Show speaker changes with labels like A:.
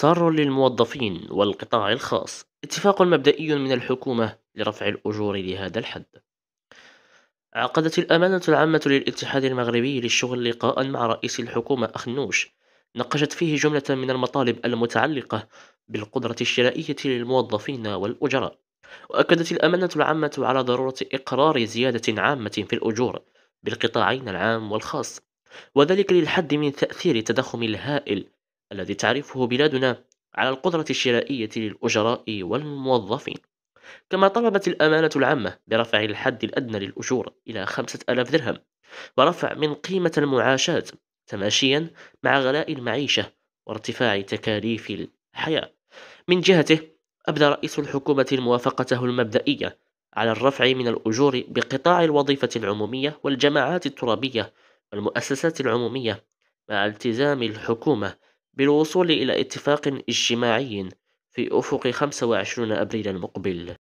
A: سر للموظفين والقطاع الخاص اتفاق مبدئي من الحكومة لرفع الأجور لهذا الحد عقدت الأمانة العامة للاتحاد المغربي للشغل لقاء مع رئيس الحكومة أخنوش ناقشت فيه جملة من المطالب المتعلقة بالقدرة الشرائية للموظفين والأجراء وأكدت الأمانة العامة على ضرورة إقرار زيادة عامة في الأجور بالقطاعين العام والخاص وذلك للحد من تأثير التضخم الهائل الذي تعرفه بلادنا على القدرة الشرائية للأجراء والموظفين كما طلبت الأمانة العامة برفع الحد الأدنى للأجور إلى خمسة ألاف درهم ورفع من قيمة المعاشات تماشيا مع غلاء المعيشة وارتفاع تكاليف الحياة من جهته أبدى رئيس الحكومة موافقته المبدئية على الرفع من الأجور بقطاع الوظيفة العمومية والجماعات الترابية والمؤسسات العمومية مع التزام الحكومة بالوصول إلى اتفاق اجتماعي في أفق 25 أبريل المقبل